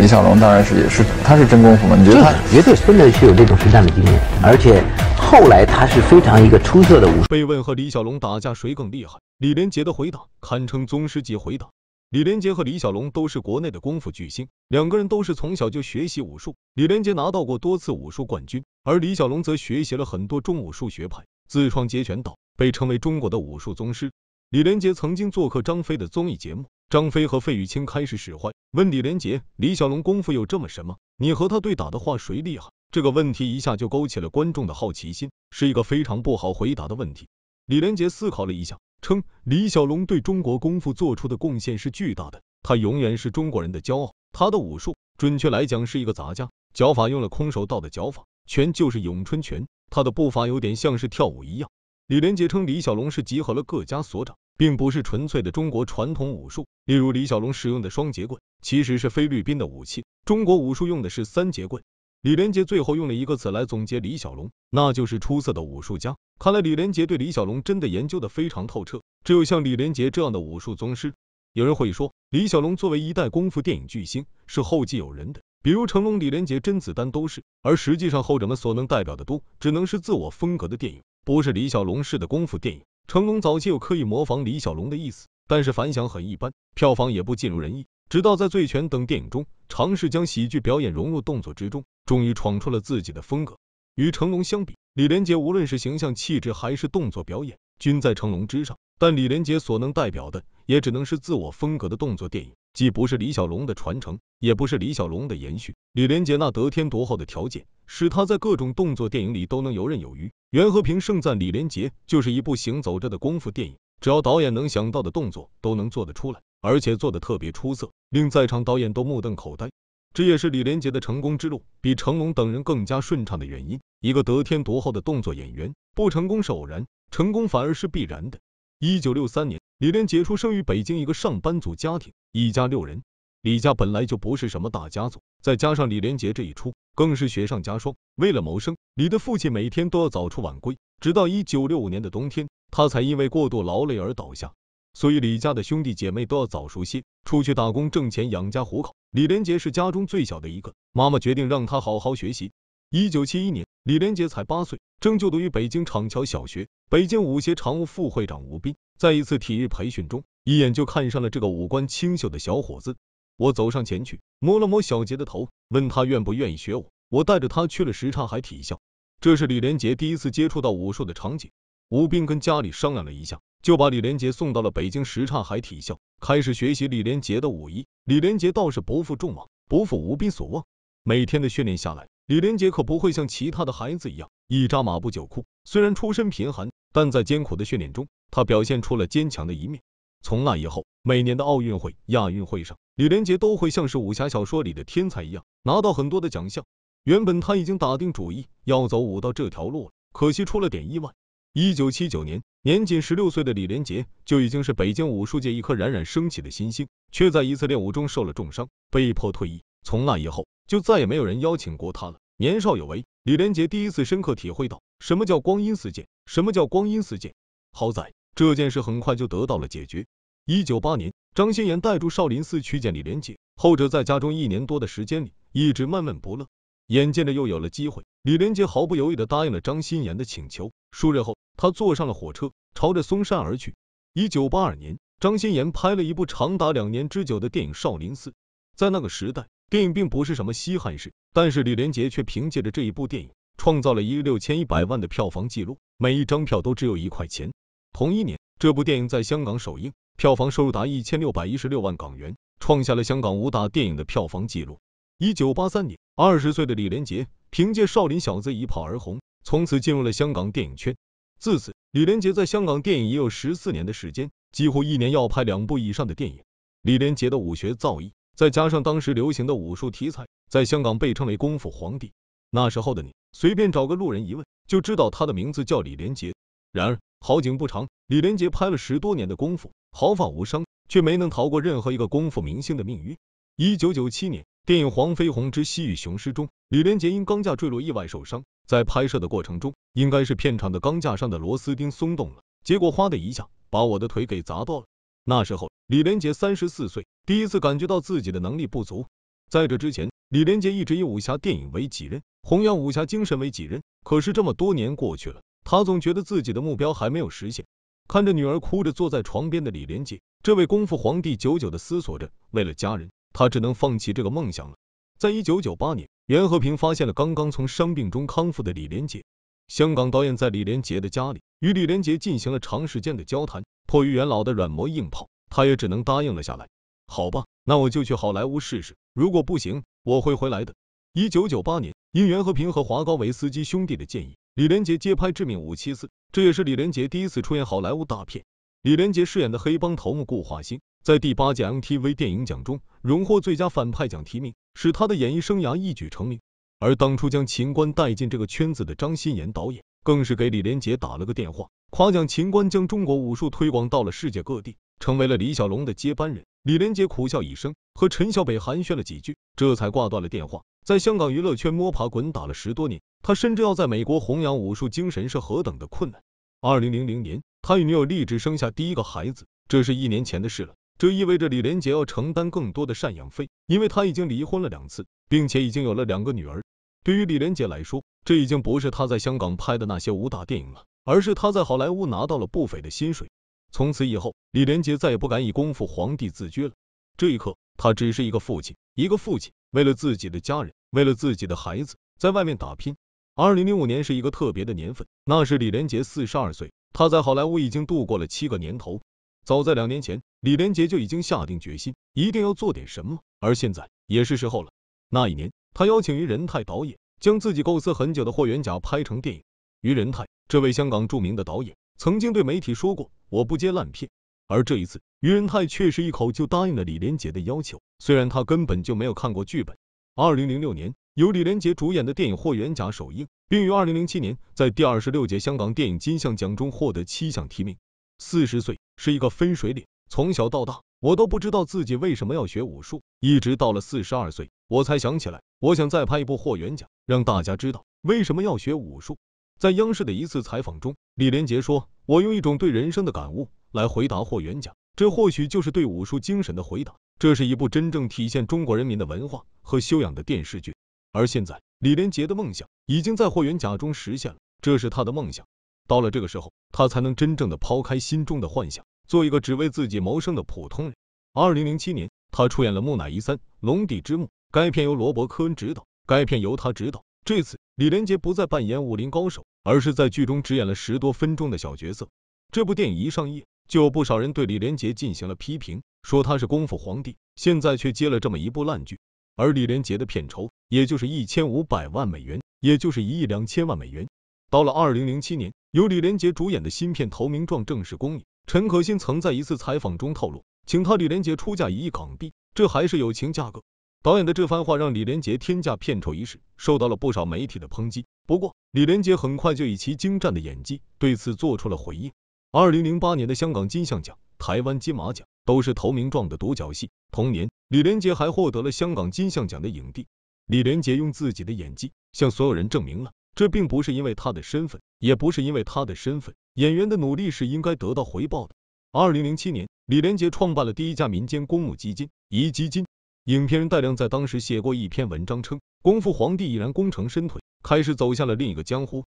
李小龙当然是也是，他是真功夫嘛？你觉得他绝对真的是有这种实战的经验，而且后来他是非常一个出色的武术。被问和李小龙打架谁更厉害，李连杰的回答堪称宗师级回答。李连杰和李小龙都是国内的功夫巨星，两个人都是从小就学习武术。李连杰拿到过多次武术冠军，而李小龙则学习了很多中武术学派，自创截拳道，被称为中国的武术宗师。李连杰曾经做客张飞的综艺节目。张飞和费玉清开始使坏，问李连杰：“李小龙功夫有这么神吗？你和他对打的话，谁厉害？”这个问题一下就勾起了观众的好奇心，是一个非常不好回答的问题。李连杰思考了一下，称：“李小龙对中国功夫做出的贡献是巨大的，他永远是中国人的骄傲。他的武术，准确来讲是一个杂家，脚法用了空手道的脚法，拳就是咏春拳，他的步伐有点像是跳舞一样。”李连杰称：“李小龙是集合了各家所长，并不是纯粹的中国传统武术。”例如李小龙使用的双截棍其实是菲律宾的武器，中国武术用的是三节棍。李连杰最后用了一个词来总结李小龙，那就是出色的武术家。看来李连杰对李小龙真的研究的非常透彻。只有像李连杰这样的武术宗师。有人会说，李小龙作为一代功夫电影巨星，是后继有人的，比如成龙、李连杰、甄子丹都是。而实际上，后者们所能代表的多，只能是自我风格的电影，不是李小龙式的功夫电影。成龙早期有刻意模仿李小龙的意思。但是反响很一般，票房也不尽如人意。直到在《醉拳》等电影中尝试将喜剧表演融入动作之中，终于闯出了自己的风格。与成龙相比，李连杰无论是形象气质还是动作表演，均在成龙之上。但李连杰所能代表的，也只能是自我风格的动作电影，既不是李小龙的传承，也不是李小龙的延续。李连杰那得天独厚的条件，使他在各种动作电影里都能游刃有余。袁和平盛赞李连杰就是一部行走着的功夫电影。只要导演能想到的动作都能做得出来，而且做得特别出色，令在场导演都目瞪口呆。这也是李连杰的成功之路比成龙等人更加顺畅的原因。一个得天独厚的动作演员，不成功是偶然，成功反而是必然的。一九六三年，李连杰出生于北京一个上班族家庭，一家六人。李家本来就不是什么大家族，再加上李连杰这一出，更是雪上加霜。为了谋生，李的父亲每天都要早出晚归，直到一九六五年的冬天。他才因为过度劳累而倒下，所以李家的兄弟姐妹都要早熟些，出去打工挣钱养家糊口。李连杰是家中最小的一个，妈妈决定让他好好学习。一九七一年，李连杰才八岁，正就读于北京厂桥小学。北京武协常务副会长吴斌在一次体育培训中，一眼就看上了这个五官清秀的小伙子。我走上前去，摸了摸小杰的头，问他愿不愿意学武。我带着他去了什刹海体校，这是李连杰第一次接触到武术的场景。吴斌跟家里商量了一下，就把李连杰送到了北京什刹海体校，开始学习李连杰的武艺。李连杰倒是不负众望，不负吴斌所望。每天的训练下来，李连杰可不会像其他的孩子一样一扎马步就哭。虽然出身贫寒，但在艰苦的训练中，他表现出了坚强的一面。从那以后，每年的奥运会、亚运会上，李连杰都会像是武侠小说里的天才一样，拿到很多的奖项。原本他已经打定主意要走武道这条路了，可惜出了点意外。一九七九年，年仅十六岁的李连杰就已经是北京武术界一颗冉冉升起的新星，却在一次练武中受了重伤，被迫退役。从那以后，就再也没有人邀请过他了。年少有为，李连杰第一次深刻体会到什么叫光阴似箭，什么叫光阴似箭。好在这件事很快就得到了解决。一九八年，张欣炎带住少林寺去见李连杰，后者在家中一年多的时间里一直闷闷不乐。眼见着又有了机会，李连杰毫不犹豫的答应了张欣妍的请求。数日后，他坐上了火车，朝着嵩山而去。一九八二年，张欣妍拍了一部长达两年之久的电影《少林寺》。在那个时代，电影并不是什么稀罕事，但是李连杰却凭借着这一部电影，创造了一亿六千一百万的票房记录，每一张票都只有一块钱。同一年，这部电影在香港首映，票房收入达一千六百一十六万港元，创下了香港武打电影的票房纪录。一九八三年，二十岁的李连杰凭借《少林小子》一炮而红，从此进入了香港电影圈。自此，李连杰在香港电影已有十四年的时间，几乎一年要拍两部以上的电影。李连杰的武学造诣，再加上当时流行的武术题材，在香港被称为“功夫皇帝”。那时候的你，随便找个路人一问，就知道他的名字叫李连杰。然而，好景不长，李连杰拍了十多年的功夫，毫发无伤，却没能逃过任何一个功夫明星的命运。一九九七年。电影《黄飞鸿之西域雄狮》中，李连杰因钢架坠落意外受伤，在拍摄的过程中，应该是片场的钢架上的螺丝钉松动了，结果哗的一下把我的腿给砸断了。那时候李连杰三十四岁，第一次感觉到自己的能力不足。在这之前，李连杰一直以武侠电影为己任，弘扬武侠精神为己任。可是这么多年过去了，他总觉得自己的目标还没有实现。看着女儿哭着坐在床边的李连杰，这位功夫皇帝久久的思索着，为了家人。他只能放弃这个梦想了。在一九九八年，袁和平发现了刚刚从伤病中康复的李连杰，香港导演在李连杰的家里与李连杰进行了长时间的交谈，迫于袁老的软磨硬泡，他也只能答应了下来。好吧，那我就去好莱坞试试，如果不行，我会回来的。一九九八年，因袁和平和华高维斯基兄弟的建议，李连杰接拍《致命五七四》，这也是李连杰第一次出演好莱坞大片。李连杰饰演的黑帮头目顾华兴。在第八届 MTV 电影奖中荣获最佳反派奖提名，使他的演艺生涯一举成名。而当初将秦观带进这个圈子的张欣妍导演，更是给李连杰打了个电话，夸奖秦观将中国武术推广到了世界各地，成为了李小龙的接班人。李连杰苦笑一声，和陈小北寒暄了几句，这才挂断了电话。在香港娱乐圈摸爬滚打了十多年，他深知要在美国弘扬武术精神是何等的困难。二零零零年，他与女友立志生下第一个孩子，这是一年前的事了。这意味着李连杰要承担更多的赡养费，因为他已经离婚了两次，并且已经有了两个女儿。对于李连杰来说，这已经不是他在香港拍的那些武打电影了，而是他在好莱坞拿到了不菲的薪水。从此以后，李连杰再也不敢以功夫皇帝自居了。这一刻，他只是一个父亲，一个父亲为了自己的家人，为了自己的孩子，在外面打拼。二零零五年是一个特别的年份，那是李连杰四十二岁，他在好莱坞已经度过了七个年头。早在两年前，李连杰就已经下定决心，一定要做点什么。而现在也是时候了。那一年，他邀请于仁泰导演将自己构思很久的《霍元甲》拍成电影。于仁泰这位香港著名的导演曾经对媒体说过：“我不接烂片。”而这一次，于仁泰却是一口就答应了李连杰的要求。虽然他根本就没有看过剧本。二零零六年，由李连杰主演的电影《霍元甲》首映，并于二零零七年在第二十六届香港电影金像奖中获得七项提名。四十岁是一个分水岭，从小到大，我都不知道自己为什么要学武术，一直到了四十二岁，我才想起来，我想再拍一部霍元甲，让大家知道为什么要学武术。在央视的一次采访中，李连杰说：“我用一种对人生的感悟来回答霍元甲，这或许就是对武术精神的回答。这是一部真正体现中国人民的文化和修养的电视剧。而现在，李连杰的梦想已经在霍元甲中实现了，这是他的梦想。”到了这个时候，他才能真正的抛开心中的幻想，做一个只为自己谋生的普通人。二零零七年，他出演了《木乃伊三：龙帝之墓》，该片由罗伯·科恩执导，该片由他执导。这次，李连杰不再扮演武林高手，而是在剧中只演了十多分钟的小角色。这部电影一上映，就有不少人对李连杰进行了批评，说他是功夫皇帝，现在却接了这么一部烂剧。而李连杰的片酬也就是一千五百万美元，也就是一亿两千万美元。到了二零零七年。由李连杰主演的新片《投名状》正式公映，陈可辛曾在一次采访中透露，请他李连杰出价一亿港币，这还是友情价格。导演的这番话让李连杰天价片酬一事受到了不少媒体的抨击。不过，李连杰很快就以其精湛的演技对此做出了回应。二零零八年的香港金像奖、台湾金马奖都是《投名状》的独角戏。同年，李连杰还获得了香港金像奖的影帝。李连杰用自己的演技向所有人证明了。这并不是因为他的身份，也不是因为他的身份，演员的努力是应该得到回报的。二零零七年，李连杰创办了第一家民间公募基金——壹基金。影片人戴亮在当时写过一篇文章，称“功夫皇帝”已然功成身退，开始走向了另一个江湖。